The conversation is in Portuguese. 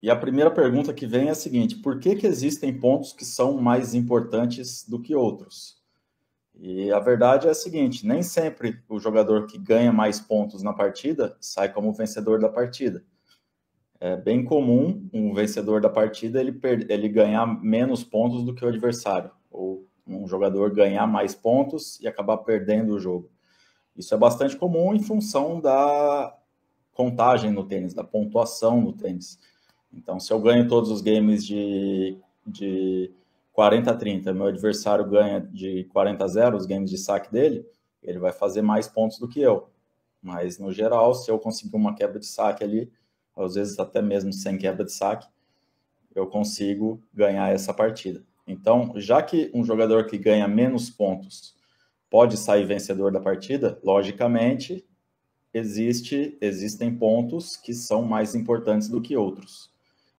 E a primeira pergunta que vem é a seguinte: por que, que existem pontos que são mais importantes do que outros? E a verdade é a seguinte: nem sempre o jogador que ganha mais pontos na partida sai como vencedor da partida. É bem comum um vencedor da partida ele, ele ganhar menos pontos do que o adversário, ou um jogador ganhar mais pontos e acabar perdendo o jogo. Isso é bastante comum em função da contagem no tênis, da pontuação no tênis. Então, se eu ganho todos os games de, de 40 a 30, meu adversário ganha de 40 a 0 os games de saque dele, ele vai fazer mais pontos do que eu. Mas, no geral, se eu conseguir uma quebra de saque ali, às vezes até mesmo sem quebra de saque, eu consigo ganhar essa partida. Então, já que um jogador que ganha menos pontos pode sair vencedor da partida, logicamente existe, existem pontos que são mais importantes do que outros.